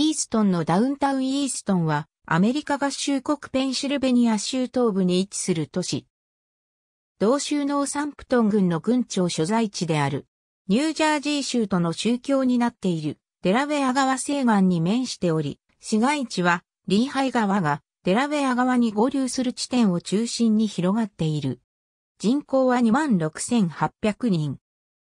イーストンのダウンタウンイーストンは、アメリカ合衆国ペンシルベニア州東部に位置する都市。同州ノーサンプトン郡の郡庁所在地である。ニュージャージー州との宗教になっている、デラウェア川西岸に面しており、市街地は、リーハイ川が、デラウェア川に合流する地点を中心に広がっている。人口は26,800人。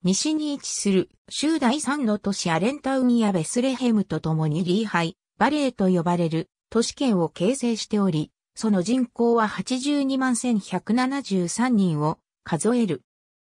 西に位置する州第三の都市アレンタウンやベスレヘムと共にリーハイ、バレーと呼ばれる都市圏を形成しており、その人口は82万1173人を数える。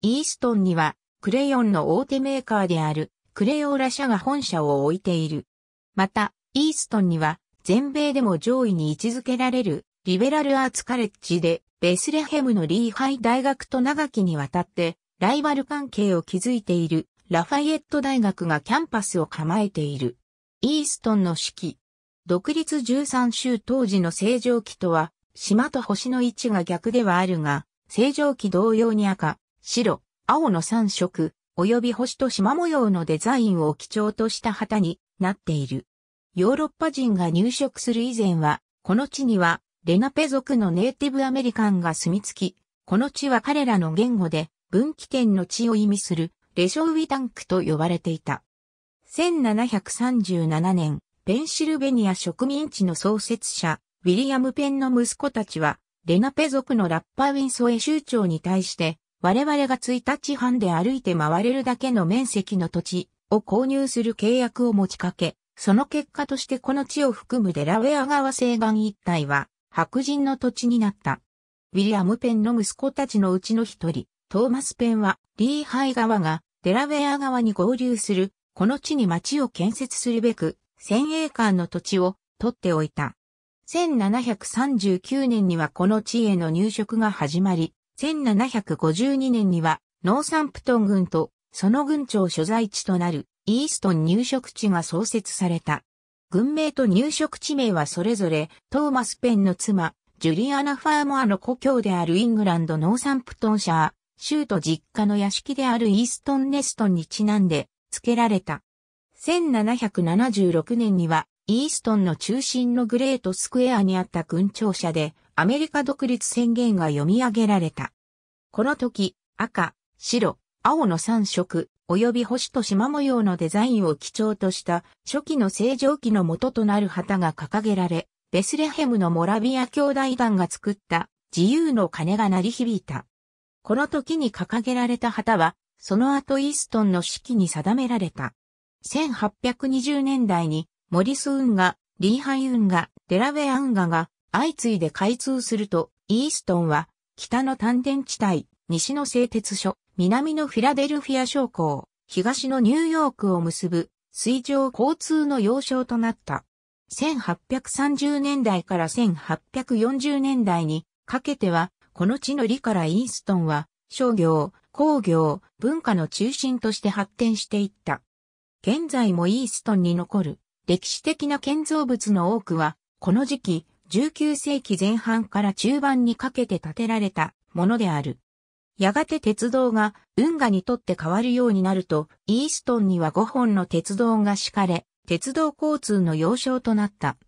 イーストンにはクレヨンの大手メーカーであるクレオーラ社が本社を置いている。また、イーストンには全米でも上位に位置づけられるリベラルアーツカレッジでベスレヘムのリーハイ大学と長きにわたってライバル関係を築いているラファイエット大学がキャンパスを構えている。イーストンの四季。独立13州当時の正常期とは、島と星の位置が逆ではあるが、正常期同様に赤、白、青の3色、及び星と島模様のデザインを基調とした旗になっている。ヨーロッパ人が入植する以前は、この地には、レナペ族のネイティブアメリカンが住み着き、この地は彼らの言語で、分岐点の地を意味するレショウィタンクと呼ばれていた。1737年、ペンシルベニア植民地の創設者、ウィリアム・ペンの息子たちは、レナペ族のラッパーウィンソエ州長に対して、我々が1日半で歩いて回れるだけの面積の土地を購入する契約を持ちかけ、その結果としてこの地を含むデラウェア川西岸一帯は白人の土地になった。ウィリアム・ペンの息子たちのうちの一人、トーマスペンは、リーハイ川がデラウェア川に合流する、この地に町を建設するべく、先鋭館の土地を取っておいた。1739年にはこの地への入植が始まり、1752年にはノーサンプトン軍とその軍庁所在地となるイーストン入植地が創設された。軍名と入植地名はそれぞれトーマス・ペンの妻、ジュリアナ・ファーモアの故郷であるイングランド・ノーサンプトンシャー、州都実家の屋敷であるイーストンネストンにちなんで付けられた。1776年にはイーストンの中心のグレートスクエアにあった軍庁舎でアメリカ独立宣言が読み上げられた。この時、赤、白、青の3色、及び星と縞模様のデザインを基調とした初期の正常期の元となる旗が掲げられ、ベスレヘムのモラビア兄弟団が作った自由の鐘が鳴り響いた。この時に掲げられた旗は、その後イーストンの指揮に定められた。1820年代に、モリス運河、リーハイ運河、デラウェア運河が相次いで開通すると、イーストンは、北の丹田地帯、西の製鉄所、南のフィラデルフィア商工、東のニューヨークを結ぶ水上交通の要衝となった。1830年代から1840年代にかけてはこの地の利からイーストンは、商業、工業、文化の中心として発展していった。現在もイーストンに残る歴史的な建造物の多くは、この時期、19世紀前半から中盤にかけて建てられたものである。やがて鉄道が運河にとって変わるようになると、イーストンには5本の鉄道が敷かれ、鉄道交通の要衝となった。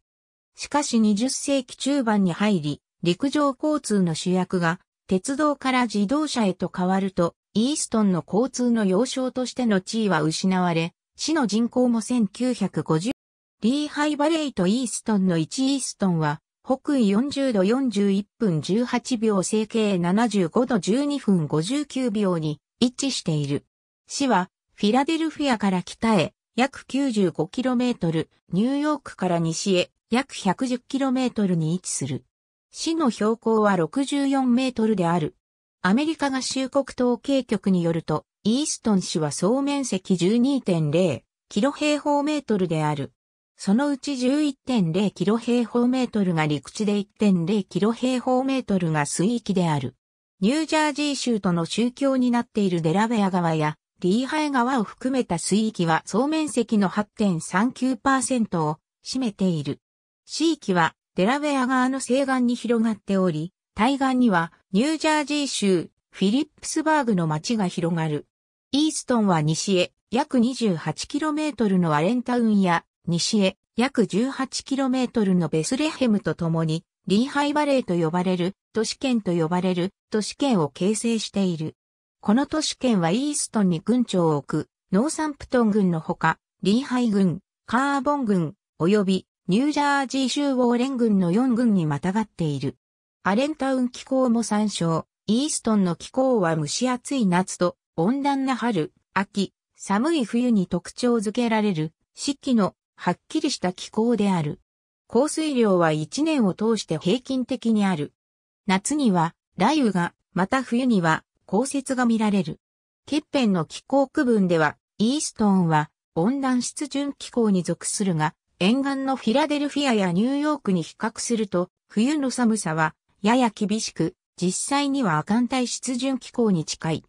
しかし20世紀中盤に入り、陸上交通の主役が鉄道から自動車へと変わると、イーストンの交通の要衝としての地位は失われ、市の人口も1950、リーハイバレイとイーストンの1イーストンは、北緯40度41分18秒整形75度12分59秒に位置している。市はフィラデルフィアから北へ約 95km、ニューヨークから西へ約 110km に位置する。市の標高は64メートルである。アメリカ合衆国統計局によると、イーストン市は総面積12.0キロ平方メートルである。そのうち11.0キロ平方メートルが陸地で1.0キロ平方メートルが水域である。ニュージャージー州との宗教になっているデラウェア川やリーハエ川を含めた水域は総面積の8.39%を占めている。市域はデラウェア側の西岸に広がっており、対岸にはニュージャージー州フィリップスバーグの町が広がる。イーストンは西へ約 28km のアレンタウンや西へ約 18km のベスレヘムと共にリーハイバレーと呼ばれる都市圏と呼ばれる都市圏を形成している。この都市圏はイーストンに軍庁を置くノーサンプトン郡のほか、リーハイ郡、カーボン郡、及びニュージャージー州ウォーレン郡の4郡にまたがっている。アレンタウン気候も参照。イーストンの気候は蒸し暑い夏と温暖な春、秋、寒い冬に特徴づけられる四季のはっきりした気候である。降水量は一年を通して平均的にある。夏には雷雨が、また冬には降雪が見られる。欠片の気候区分では、イーストンは温暖湿潤気候に属するが、沿岸のフィラデルフィアやニューヨークに比較すると、冬の寒さはやや厳しく、実際には亜寒帯湿潤気候に近い。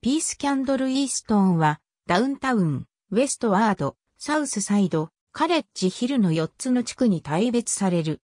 ピースキャンドルイーストーンは、ダウンタウン、ウェストワード、サウスサイド、カレッジヒルの4つの地区に大別される。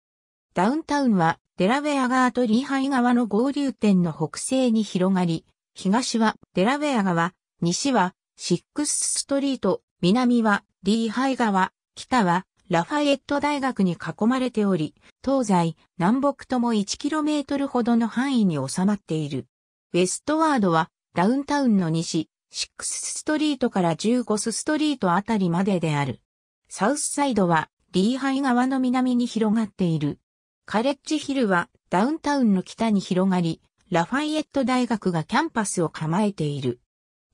ダウンタウンは、デラウェア川とリーハイ川の合流点の北西に広がり、東はデラウェア川、西はシックスストリート、南はリーハイ川、北はラファエット大学に囲まれており、東西、南北とも 1km ほどの範囲に収まっている。ウェストワードは、ダウンタウンの西、6ストリートから15スストリートあたりまでである。サウスサイドは、リーハイ側の南に広がっている。カレッジヒルは、ダウンタウンの北に広がり、ラファイエット大学がキャンパスを構えている。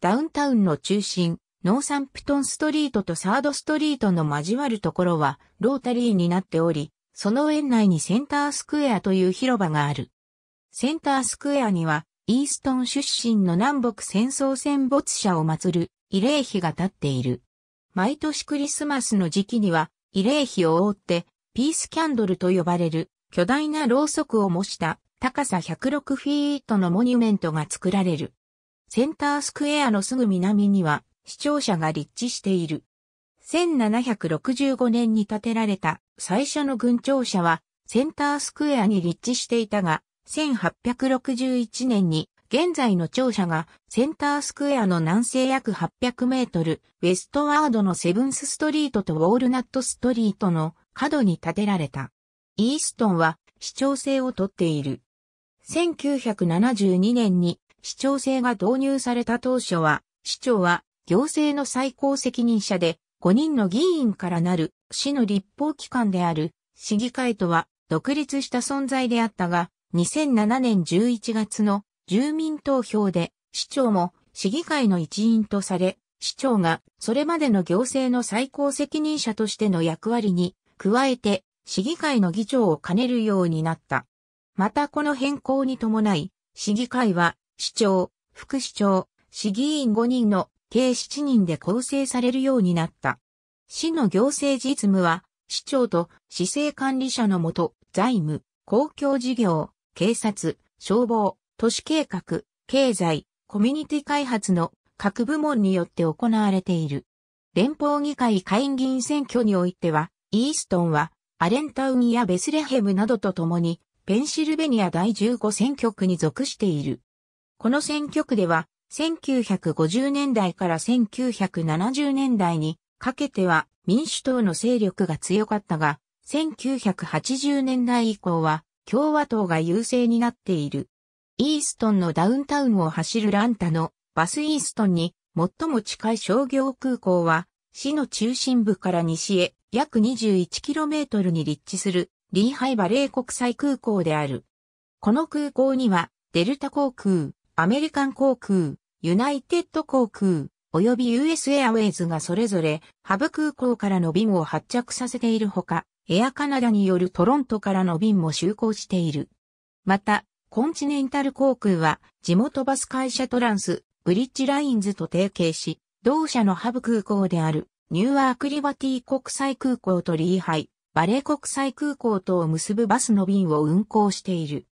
ダウンタウンの中心、ノーサンプトンストリートとサードストリートの交わるところはロータリーになっており、その園内にセンタースクエアという広場がある。センタースクエアには、イーストン出身の南北戦争戦没者を祀る慰霊碑が立っている。毎年クリスマスの時期には、慰霊碑を覆って、ピースキャンドルと呼ばれる巨大なろうそくを模した高さ106フィートのモニュメントが作られる。センタースクエアのすぐ南には、視聴者が立地している。1765年に建てられた最初の軍庁舎はセンタースクエアに立地していたが、1861年に現在の庁舎がセンタースクエアの南西約800メートル、ウェストワードのセブンスストリートとウォールナットストリートの角に建てられた。イーストンは市長制をとっている。1972年に市長制が導入された当初は、市長は行政の最高責任者で、5人の議員からなる市の立法機関である市議会とは独立した存在であったが、2007年11月の住民投票で市長も市議会の一員とされ、市長がそれまでの行政の最高責任者としての役割に加えて市議会の議長を兼ねるようになった。またこの変更に伴い、市議会は市長、副市長、市議員5人の計7人で構成されるようになった。市の行政実務は、市長と市政管理者のもと、財務、公共事業、警察、消防、都市計画、経済、コミュニティ開発の各部門によって行われている。連邦議会下院議員選挙においては、イーストンはアレンタウンやベスレヘムなどと共に、ペンシルベニア第15選挙区に属している。この選挙区では、1950年代から1970年代にかけては民主党の勢力が強かったが、1980年代以降は共和党が優勢になっている。イーストンのダウンタウンを走るランタのバスイーストンに最も近い商業空港は市の中心部から西へ約 21km に立地するリーハイバレー国際空港である。この空港にはデルタ航空、アメリカン航空、ユナイテッド航空、及び US エアウェイズがそれぞれ、ハブ空港からの便を発着させているほか、エアカナダによるトロントからの便も就航している。また、コンチネンタル航空は、地元バス会社トランス、ブリッジラインズと提携し、同社のハブ空港である、ニューアークリバティ国際空港とリーハイ、バレー国際空港とを結ぶバスの便を運航している。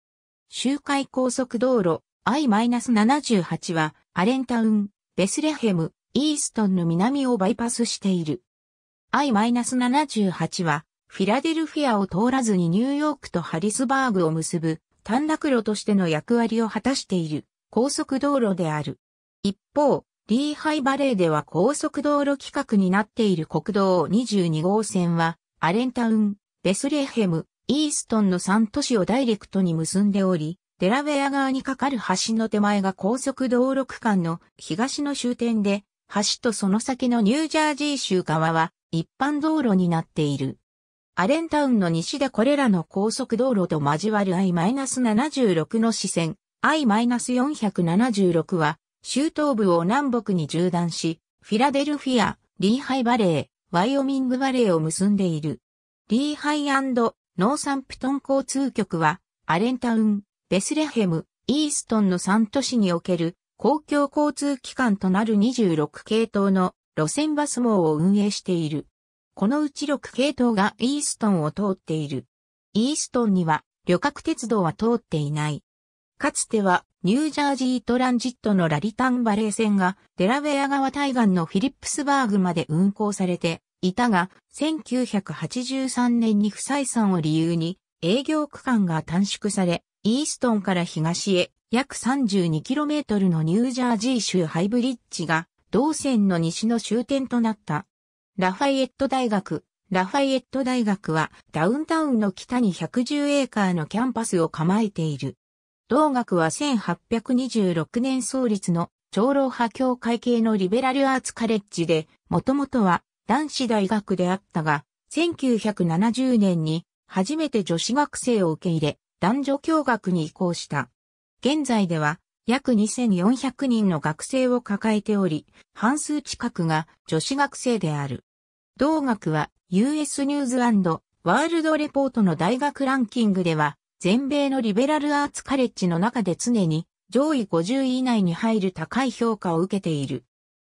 周回高速道路、I-78 は、アレンタウン、ベスレヘム、イーストンの南をバイパスしている。I-78 は、フィラデルフィアを通らずにニューヨークとハリスバーグを結ぶ、短絡路としての役割を果たしている、高速道路である。一方、リーハイバレーでは高速道路規格になっている国道22号線は、アレンタウン、ベスレヘム、イーストンの3都市をダイレクトに結んでおり、デラウェア側に架かる橋の手前が高速道路区間の東の終点で、橋とその先のニュージャージー州側は一般道路になっている。アレンタウンの西でこれらの高速道路と交わる I-76 の支線 I-476 は州東部を南北に縦断し、フィラデルフィア、リーハイバレー、ワイオミングバレーを結んでいる。リーハイノーサンプトン交通局はアレンタウン、ベスレヘム、イーストンの3都市における公共交通機関となる26系統の路線バス網を運営している。このうち6系統がイーストンを通っている。イーストンには旅客鉄道は通っていない。かつてはニュージャージートランジットのラリタンバレー線がデラウェア川対岸のフィリップスバーグまで運行されていたが、1983年に不採算を理由に営業区間が短縮され、イーストンから東へ約 32km のニュージャージー州ハイブリッジが同線の西の終点となった。ラファイエット大学。ラファイエット大学はダウンタウンの北に110エーカーのキャンパスを構えている。同学は1826年創立の長老派協会系のリベラルアーツカレッジで、もともとは男子大学であったが、1970年に初めて女子学生を受け入れ、男女共学に移行した。現在では約2400人の学生を抱えており、半数近くが女子学生である。同学は US ニューズワールドレポートの大学ランキングでは、全米のリベラルアーツカレッジの中で常に上位50位以内に入る高い評価を受けている。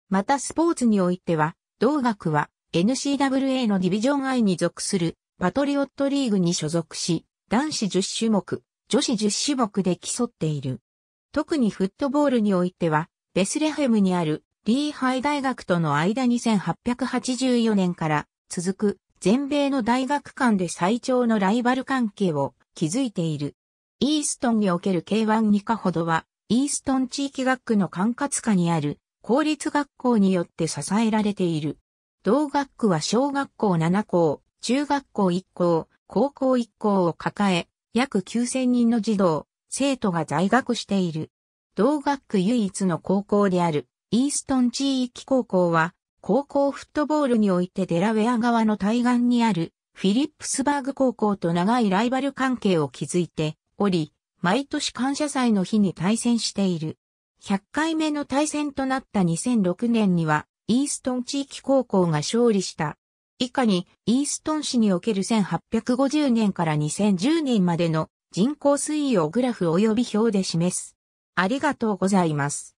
またスポーツにおいては、同学は n c w a のディビジョン I に属するパトリオットリーグに所属し、男子10種目、女子10種目で競っている。特にフットボールにおいては、ベスレヘムにあるリーハイ大学との間2 8 8 4年から続く全米の大学間で最長のライバル関係を築いている。イーストンにおける K1 2課ほどは、イーストン地域学区の管轄下にある公立学校によって支えられている。同学区は小学校7校、中学校1校、高校一校を抱え、約9000人の児童、生徒が在学している。同学区唯一の高校である、イーストン地域高校は、高校フットボールにおいてデラウェア側の対岸にある、フィリップスバーグ高校と長いライバル関係を築いており、毎年感謝祭の日に対戦している。100回目の対戦となった2006年には、イーストン地域高校が勝利した以下に、イーストン市における1850年から2010年までの人口推移をグラフ及び表で示す。ありがとうございます。